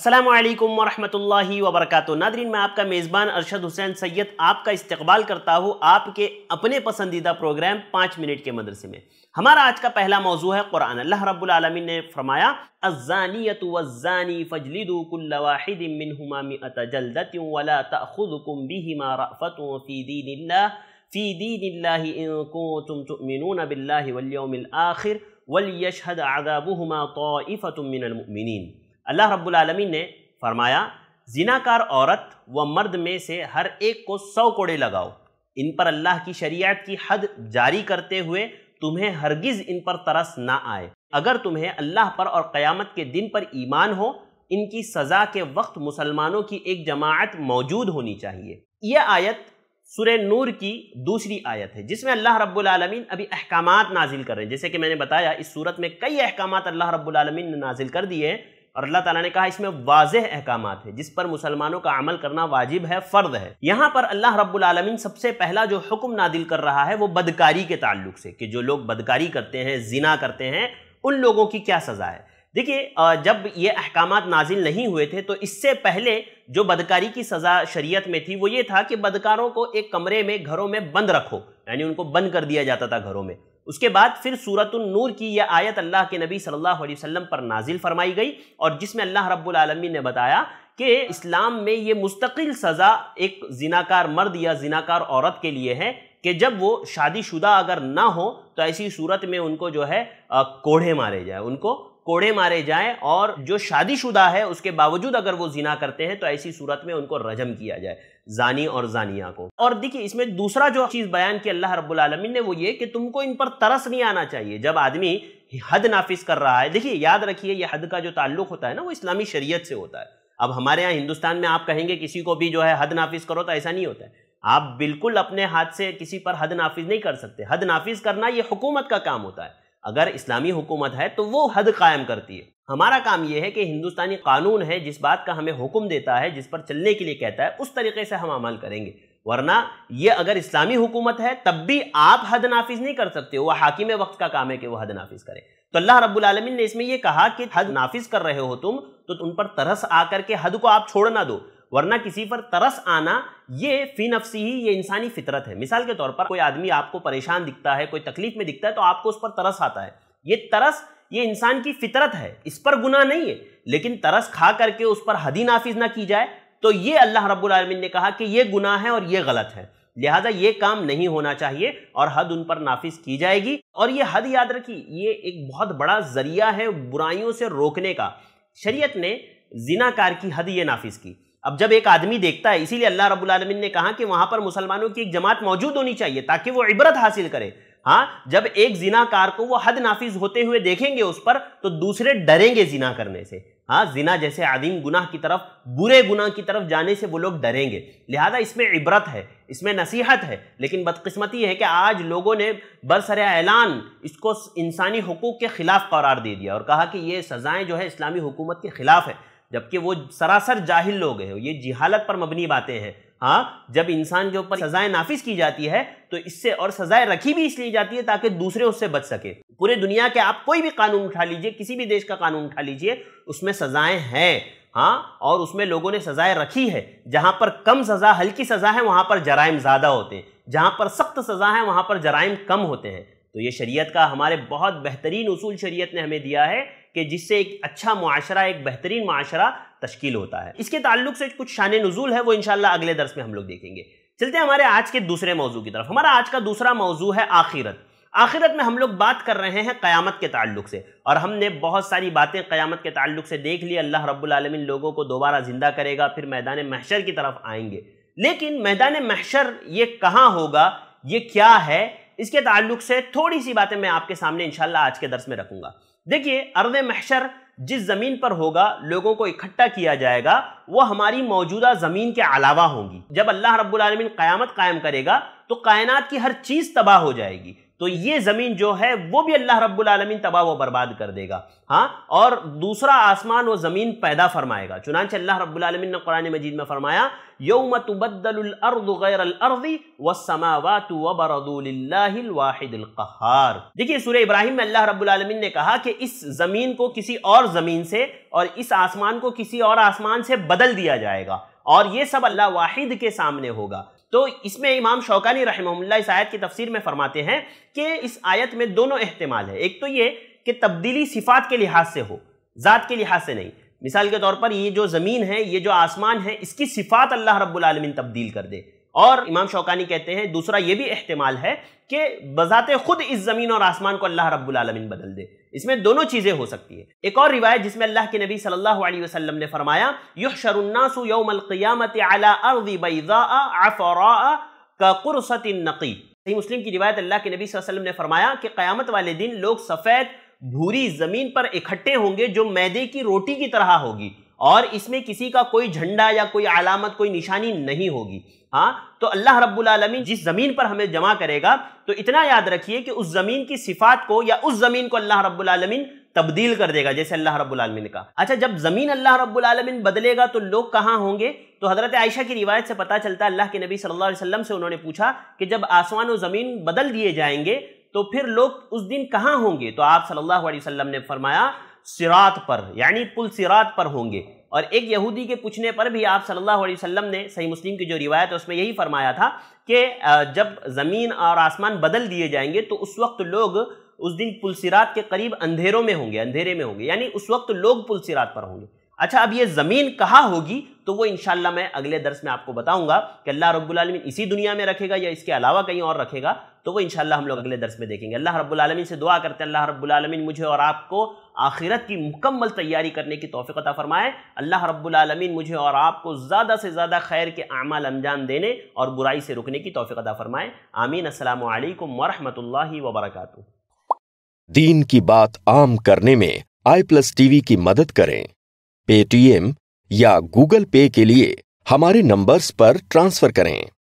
असलम वरहमल वबरक नादरीन मैं आपका मेज़बान अरशद हुसैन सैयद आपका इस्तकबाल करता हूँ आपके अपने पसंदीदा प्रोग्राम पाँच मिनट के मदरसे में हमारा आज का पहला मौजू है कुरान अल्लाह रब्लमिन ने फरमाया अजानियत वज़ानी फजलिदुल्लाहिदिन फ़ी दीन तुमिन बिल्लामिल आखिर वलियशहद आदाबुमा तो फ़तुमिन अल्लाह रब्बुल ने फरमाया जिनाकार औरत व मर्द में से हर एक को सौ कोड़े लगाओ इन पर अल्लाह की शरीयत की हद जारी करते हुए तुम्हें हरगिज़ इन पर तरस ना आए अगर तुम्हें अल्लाह पर और क़यामत के दिन पर ईमान हो इनकी सज़ा के वक्त मुसलमानों की एक जमात मौजूद होनी चाहिए यह आयत सुर नूर की दूसरी आयत है जिसमें अल्लाह रब्बुल अभी अहकाम नाजिल कर रहे हैं जैसे कि मैंने बताया इस सूरत में कई अहकाम अल्लाह रब्बुल ने नाजिल कर दिए हैं और अल्लाह ताला ने कहा इसमें वाज अहकाम है जिस पर मुसलमानों का अमल करना वाजिब है फ़र्द है यहाँ पर अल्लाह रबालमीन सबसे पहला जो हुक्म नादिल कर रहा है वो बदकारी के ताल्लुक से कि जो लोग बदकारी करते हैं जिना करते हैं उन लोगों की क्या सज़ा है देखिए जब ये अहकाम नाजिल नहीं हुए थे तो इससे पहले जो बदकारी की सज़ा शरीयत में थी वो ये था कि बदकारों को एक कमरे में घरों में बंद रखो यानी उनको बंद कर दिया जाता था घरों में उसके बाद फिर सूरत नूर की यह आयत अल्लाह के नबी सल्लल्लाहु अलैहि वसल्लम पर नाजिल फरमाई गई और जिसमें अल्लाह रब्बुल आलमीन ने बताया कि इस्लाम में ये मुस्तकिल सज़ा एक जिनाकार मर्द या जिनाकार औरत के लिए है कि जब वो शादीशुदा अगर ना हो तो ऐसी सूरत में उनको जो है कोढ़े मारे जाए उनको कोड़े मारे जाएं और जो शादीशुदा है उसके बावजूद अगर वो जिना करते हैं तो ऐसी सूरत में उनको रजम किया जाए जानी और जानिया को और देखिए इसमें दूसरा जो चीज़ बयान की अल्लाह रब्बुल ने वो ये कि तुमको इन पर तरस नहीं आना चाहिए जब आदमी हद नाफिज कर रहा है देखिए याद रखिए ये हद का जो ताल्लुक होता है ना वो इस्लामी शरीयत से होता है अब हमारे यहाँ हिंदुस्तान में आप कहेंगे किसी को भी जो है हद नाफिज करो तो ऐसा नहीं होता है आप बिल्कुल अपने हाथ से किसी पर हद नाफिज नहीं कर सकते हद नाफिज करना ये हुकूमत का काम होता है अगर इस्लामी हुकूमत है तो वो हद कायम करती है हमारा काम यह है कि हिंदुस्तानी कानून है जिस बात का हमें हुक्म देता है जिस पर चलने के लिए कहता है उस तरीके से हम अमल करेंगे वरना ये अगर इस्लामी हुकूमत है तब भी आप हद नाफिज नहीं कर सकते वह हाकिम वक्त का काम है कि वह हद नाफिज करें तो अल्लाह रब्बुल आलमीन ने इसमें यह कहा कि हद नाफिज कर रहे हो तुम तो उन पर तरस आकर के हद को आप छोड़ ना दो वरना किसी पर तरस आना ये फी नफसी ही ये इंसानी फितरत है मिसाल के तौर पर कोई आदमी आपको परेशान दिखता है कोई तकलीफ में दिखता है तो आपको उस पर तरस आता है ये तरस ये इंसान की फितरत है इस पर गुना नहीं है लेकिन तरस खा करके उस पर हदी नाफिज ना की जाए तो ये अल्लाह रब्बुल आलमीन ने कहा कि ये गुना है और ये गलत है लिहाजा ये काम नहीं होना चाहिए और हद उन पर नाफिज की जाएगी और ये हद याद रखी ये एक बहुत बड़ा जरिया है बुराइयों से रोकने का शरीयत ने जिनाकार की हद ये नाफिज की अब जब एक आदमी देखता है इसीलिए अल्लाह रब्बुल आलमीन ने कहा कि वहाँ पर मुसलमानों की एक जमात मौजूद होनी चाहिए ताकि वो इबरत हासिल करे हाँ जब एक जिनाकार को वो हद नाफिज होते हुए देखेंगे उस पर तो दूसरे डरेंगे जिना करने से हाँ जिना जैसे आदिम गुनाह की तरफ बुरे गुनाह की तरफ जाने से वो लोग डरेंगे लिहाजा इसमें इबरत है इसमें नसीहत है लेकिन बदकस्मती है कि आज लोगों ने बरसर ऐलान इसको इंसानी हकूक़ के ख़िलाफ़ करार दे दिया और कहा कि ये सज़ाएँ जो है इस्लामी हुकूमत के ख़िलाफ़ है जबकि वो सरासर जाहिल लोग हैं ये जिहालत पर मबनी बातें हैं हाँ जब इंसान के ऊपर सजाएं नाफिज की जाती है तो इससे और सजाएं रखी भी इसलिए जाती है ताकि दूसरे उससे बच सके पूरे दुनिया के आप कोई भी कानून उठा लीजिए किसी भी देश का कानून उठा लीजिए उसमें सजाएं हैं हाँ और उसमें लोगों ने सजाएं रखी है जहाँ पर कम सज़ा हल्की सज़ा है वहाँ पर जराइम ज़्यादा होते हैं जहाँ पर सख्त सज़ा है वहाँ पर जराइम कम होते हैं तो ये शरीयत का हमारे बहुत बेहतरीन उसूल शरीयत ने हमें दिया है कि जिससे एक अच्छा माशरा एक बेहतरीन माशरा तश्कील होता है इसके ताल्लुक से कुछ शान नजूल है वो इन अगले दरस में हम लोग देखेंगे चलते हैं हमारे आज के दूसरे मौजू की तरफ हमारा आज का दूसरा मौजू है आखिरत आखिरत में हम लोग बात कर रहे हैं क़यामत के ताल्लुक से और हमने बहुत सारी बातें क़यामत के ताल्लुक से देख ली अल्लाह रब्लम लोगों को दोबारा ज़िंदा करेगा फिर मैदान महशर की तरफ आएंगे लेकिन मैदान महशर ये कहाँ होगा ये क्या है इसके ताल्लुक से थोड़ी सी बातें मैं आपके सामने इनशाला आज के दर्स में रखूँगा देखिए अर्द महशर जिस ज़मीन पर होगा लोगों को इकट्ठा किया जाएगा वह हमारी मौजूदा ज़मीन के अलावा होंगी जब अल्लाह रब्बुल रबालमीन क़यामत कायम करेगा तो कायनात की हर चीज़ तबाह हो जाएगी तो ये ज़मीन जो है वो भी अल्लाह रब्बुल आलमीन तबाह व बर्बाद कर देगा हाँ और दूसरा आसमान व ज़मीन पैदा फरमाएगा चुनाच अल्लाह रब्बुल आलमीन ने कुरान मजीद में फरमाया यौम तबद्दलअर्द गैरअर्दी व समावात व देखिए सूर्य इब्राहिम में अल्लाह रब्बुल आलमीन ने कहा कि इस ज़मीन को किसी और ज़मीन से और इस आसमान को किसी और आसमान से बदल दिया जाएगा और ये सब अल्लाह वाहिद के सामने होगा तो इसमें इमाम शौकानी रहमल्ला इस आयत की तफसीर में फरमाते हैं कि इस आयत में दोनों अहतमाल है एक तो ये कि तब्दीली सिफात के लिहाज से हो ज़ात के लिहाज से नहीं मिसाल के तौर पर ये जो ज़मीन है ये जो आसमान है इसकी सिफात अल्लाह रब्बुल रबालमीन तब्दील कर दे और इमाम शौकानी कहते हैं दूसरा ये भी अहतमाल है कि बजाते खुद इस ज़मीन और आसमान को अल्लाह रब्बुल बदल दे इसमें दोनों चीज़ें हो सकती है एक और रिवायत जिसमें अल्लाह के नबी सल्लल्लाहु अलैहि वसल्लम ने फरमाया युशरुन्नासु यौमल अला अफरा का नकी सही मुस्लिम की रिवायत अल्लाह के नबी वसल्लम ने फरमाया कि क़्यामत वाले दिन लोग सफ़ेद भूरी ज़मीन पर इकट्ठे होंगे जो मैदे की रोटी की तरह होगी और इसमें किसी का कोई झंडा या कोई अलामत कोई निशानी नहीं होगी हाँ तो अल्लाह रब्बुल जिस ज़मीन पर हमें जमा करेगा तो इतना याद रखिए कि उस ज़मीन की सिफात को या उस ज़मीन को अल्लाह रब्बुल तब्दील कर देगा जैसे अल्लाह रब्बुल का अच्छा जब ज़मीन अल्लाह रब्बुल बदलेगा तो लोग कहाँ होंगे तो हज़रत आयशा की रिवायत से पता चलता है अल्लाह के नबी सल्लल्लाहु अलैहि वसल्लम से उन्होंने पूछा कि जब आसमान और ज़मीन बदल दिए जाएंगे तो फिर लोग उस दिन कहाँ होंगे तो आप सल्लल्लाहु अलैहि वसल्लम ने फरमाया सिरात पर यानी पुल सिरात पर होंगे और एक यहूदी के पूछने पर भी आप सल्लल्लाहु अलैहि वसल्लम ने सही मुस्लिम की जो रिवायत है उसमें यही फरमाया था कि जब ज़मीन और आसमान बदल दिए जाएंगे तो उस वक्त लोग उस दिन सिरात के करीब अंधेरों में होंगे अंधेरे में होंगे यानी उस वक्त लोग सिरात पर होंगे अच्छा अब ये ज़मीन कहाँ होगी तो वो इनशाला मैं अगले दर्स में आपको बताऊंगा कि अल्लाह रब्बुल इसी दुनिया में रखेगा या इसके अलावा कहीं और रखेगा तो वो इंशाल्लाह हम लोग अगले दर्स में देखेंगे अल्लाह रब्बुल आलमीन से दुआ करते हैं अल्लाह रब्बुल आलमीन मुझे और आपको आखिरत की मुकम्मल तैयारी करने की तोफ़ी अता फ़रमाए अल्लाह रब्बुल आलमीन मुझे और आपको ज़्यादा से ज़्यादा खैर के आमाल अंजाम देने और बुराई से रुकने की तोफ़ी अता फ़रमाए आमीन असल वरहमल वबरक दीन की बात आम करने में आई प्लस टीवी की मदद करें पेटीएम या गूगल पे के लिए हमारे नंबर्स पर ट्रांसफ़र करें